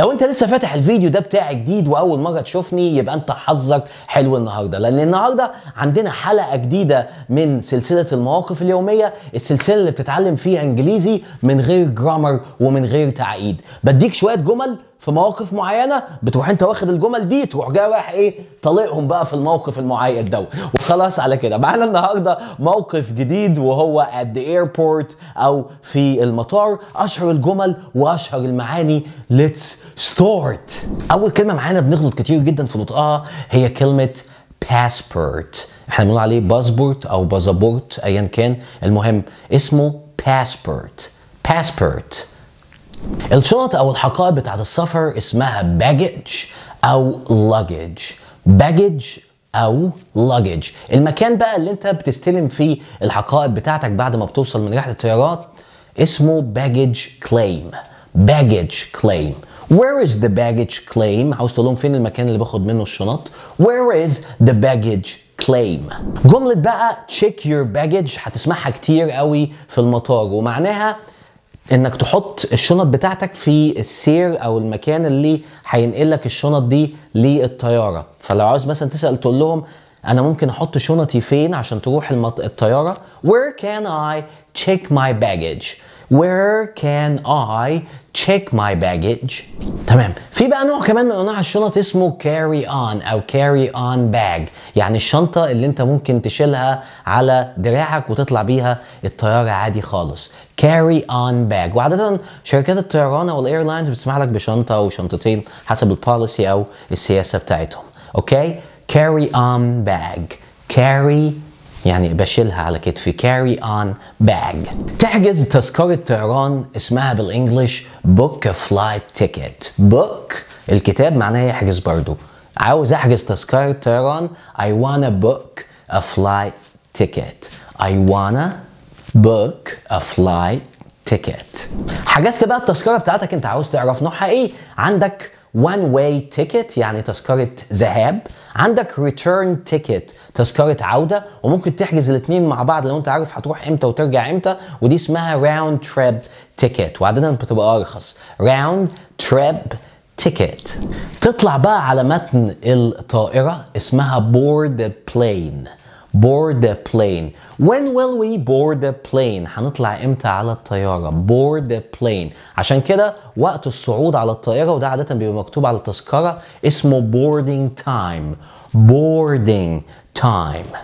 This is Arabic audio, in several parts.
لو انت لسه فاتح الفيديو ده بتاعي جديد واول مره تشوفني يبقى انت حظك حلو النهارده لان النهارده عندنا حلقه جديده من سلسله المواقف اليوميه السلسله اللي بتتعلم فيها انجليزي من غير جرامر ومن غير تعقيد بديك شويه جمل في مواقف معينه بتروح انت واخد الجمل دي تروح جاي رايح ايه طالقهم بقى في الموقف المعين ده وخلاص على كده معانا النهارده موقف جديد وهو at the airport او في المطار اشهر الجمل واشهر المعاني let's start اول كلمه معانا بنغلط كتير جدا في نطقها هي كلمه passport احنا بنقول عليه باسبورت او بازابورت ايا كان المهم اسمه passport passport الشنط او الحقائب بتاعت السفر اسمها باجج او luggage باجج او luggage المكان بقى اللي انت بتستلم فيه الحقائب بتاعتك بعد ما بتوصل من رحله الطيارات اسمه باجج كليم باجج كليم Where is the baggage claim؟ عاوز تقول لهم فين المكان اللي باخد منه الشنط؟ Where is the baggage claim؟ جملة بقى check your baggage هتسمعها كتير قوي في المطار ومعناها انك تحط الشنط بتاعتك في السير او المكان اللي هينقلك الشنط دي للطياره فلو عاوز مثلا تسال تقول لهم انا ممكن احط شنطي فين عشان تروح المط... الطياره where can I check my baggage Where can I check my baggage تمام في بقى نوع كمان من انواع الشنط اسمه carry on او carry on bag يعني الشنطه اللي انت ممكن تشيلها على دراعك وتطلع بيها الطياره عادي خالص carry on bag وعاده شركات الطيران او الايرلاينز بتسمح لك بشنطه او شنطتين حسب البوليسي او السياسه بتاعتهم اوكي carry on bag carry يعني بشيلها على كتفي carry on bag تحجز تذكرة طيران اسمها بالانجلش book a flight ticket book الكتاب معناه يحجز برضو عاوز احجز تذكرة طيران I wanna book a flight ticket I wanna book a flight ticket حجزت بقى التذكرة بتاعتك انت عاوز تعرف نوعها ايه عندك one way ticket يعني تذكرة ذهاب عندك return ticket تذكرة عودة وممكن تحجز الاثنين مع بعض لو انت عارف هتروح امتى وترجع امتى ودي اسمها round trip ticket وعادة بتبقى ارخص round trip ticket تطلع بقى على متن الطائرة اسمها board plane board the plane when will we board the plane هنطلع امتى على الطيارة board the plane عشان كده وقت الصعود على الطيارة وده عادة بيبقى مكتوب على التذكرة اسمه boarding time boarding time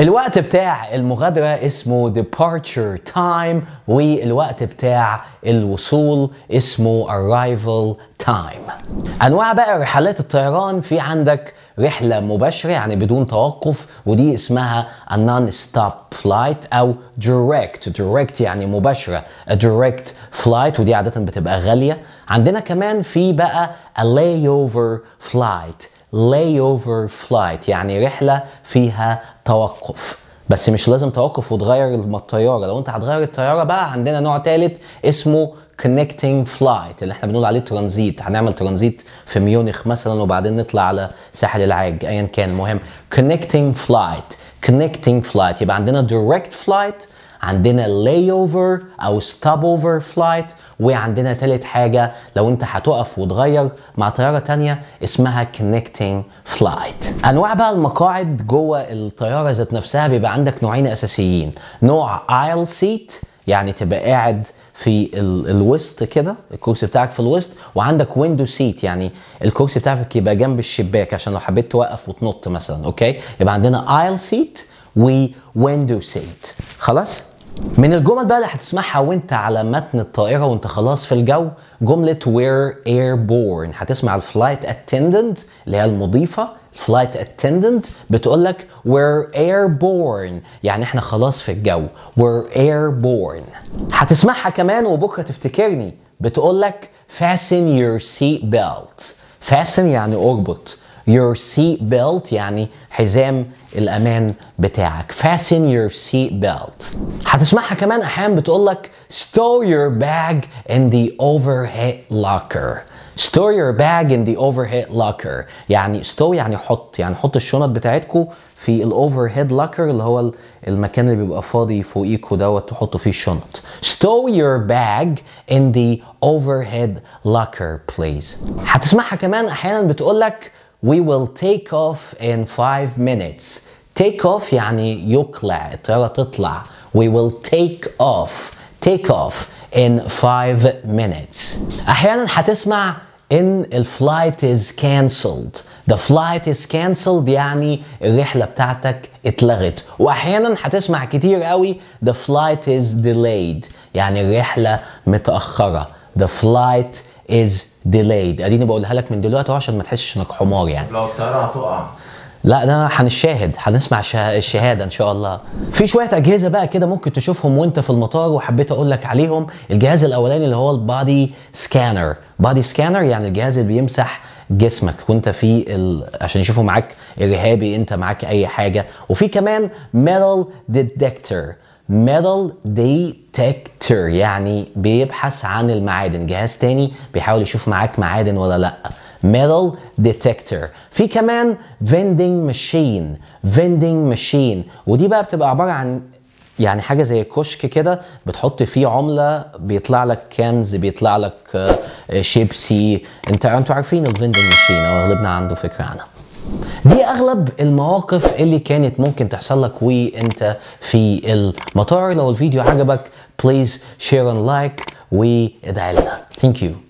الوقت بتاع المغادرة اسمه departure time والوقت بتاع الوصول اسمه arrival time انواع بقى رحلات الطيران في عندك رحلة مباشرة يعني بدون توقف ودي اسمها a non-stop flight أو direct direct يعني مباشرة a direct flight ودي عادة بتبقى غالية عندنا كمان في بقى a layover flight layover flight يعني رحلة فيها توقف بس مش لازم توقف وتغير الطياره لو انت هتغير الطياره بقى عندنا نوع ثالث اسمه كونكتنج فلايت اللي احنا بنقول عليه ترانزيت هنعمل ترانزيت في ميونخ مثلا وبعدين نطلع على ساحل العاج ايا كان المهم كونكتنج فلايت كونكتنج فلايت يبقى عندنا دايركت فلايت عندنا lay اوفر او ستوب اوفر فلايت وعندنا تالت حاجة لو انت هتقف وتغير مع طيارة تانية اسمها كونكتنج فلايت انواع بقى المقاعد جوه الطيارة ذات نفسها بيبقى عندك نوعين اساسيين نوع ايل سيت يعني تبقى قاعد في الوسط كده الكرسي بتاعك في الوسط وعندك ويندو سيت يعني الكرسي بتاعك يبقى جنب الشباك عشان لو حبيت توقف وتنط مثلا اوكي يبقى عندنا ايل سيت وويندو سيت خلاص من الجمل بقى اللي هتسمعها وانت على متن الطائرة وانت خلاص في الجو جملة اير airborne هتسمع الفلايت attendant اللي هي المضيفة flight attendant بتقول لك we're airborne يعني احنا خلاص في الجو we're airborne هتسمعها كمان وبكرة تفتكرني بتقول لك fasten your seat belt fasten يعني اربط your seat belt يعني حزام الأمان بتاعك fasten your seat belt هتسمعها كمان أحيان بتقولك store your bag in the overhead locker store your bag in the overhead locker يعني stow يعني حط يعني حط الشنط بتاعتكو في ال overhead locker اللي هو المكان اللي بيبقى فاضي فوقيكو دوت تحطوا فيه الشنط stow your bag in the overhead locker please هتسمعها كمان أحيانا بتقولك we will take off in five minutes. Take off يعني يقلع الطيارة تطلع. We will take off. Take off in five minutes. أحيانا هتسمع in الفلايت is cancelled. The flight is cancelled يعني الرحلة بتاعتك اتلغت واحيانا هتسمع كتير قوي the flight is delayed يعني الرحلة متأخرة the flight is ديلايد اديني بقولها لك من دلوقتي اهو عشان ما تحسش انك حمار يعني لو الطياره هتقع لا ده هنشاهد هنسمع الشهاده ان شاء الله في شويه اجهزه بقى كده ممكن تشوفهم وانت في المطار وحبيت اقول لك عليهم الجهاز الاولاني اللي هو البادي سكانر بادي سكانر يعني الجهاز اللي بيمسح جسمك وانت في ال... عشان يشوفوا معاك ارهابي انت معاك اي حاجه وفي كمان ميتال ديتكتور ميتال detector يعني بيبحث عن المعادن جهاز تاني بيحاول يشوف معاك معادن ولا لا ميتال detector في كمان vending ماشين vending ماشين ودي بقى بتبقى عبارة عن يعني حاجة زي كشك كده بتحط فيه عملة بيطلع لك كنز بيطلع لك آه، شيبسي انت انتوا عارفين الفندنج ماشين او اغلبنا عنده فكرة عنها دي اغلب المواقف اللي كانت ممكن تحصل لك وانت في المطار لو الفيديو عجبك بليز شير اند لايك وادعي لنا ثانك يو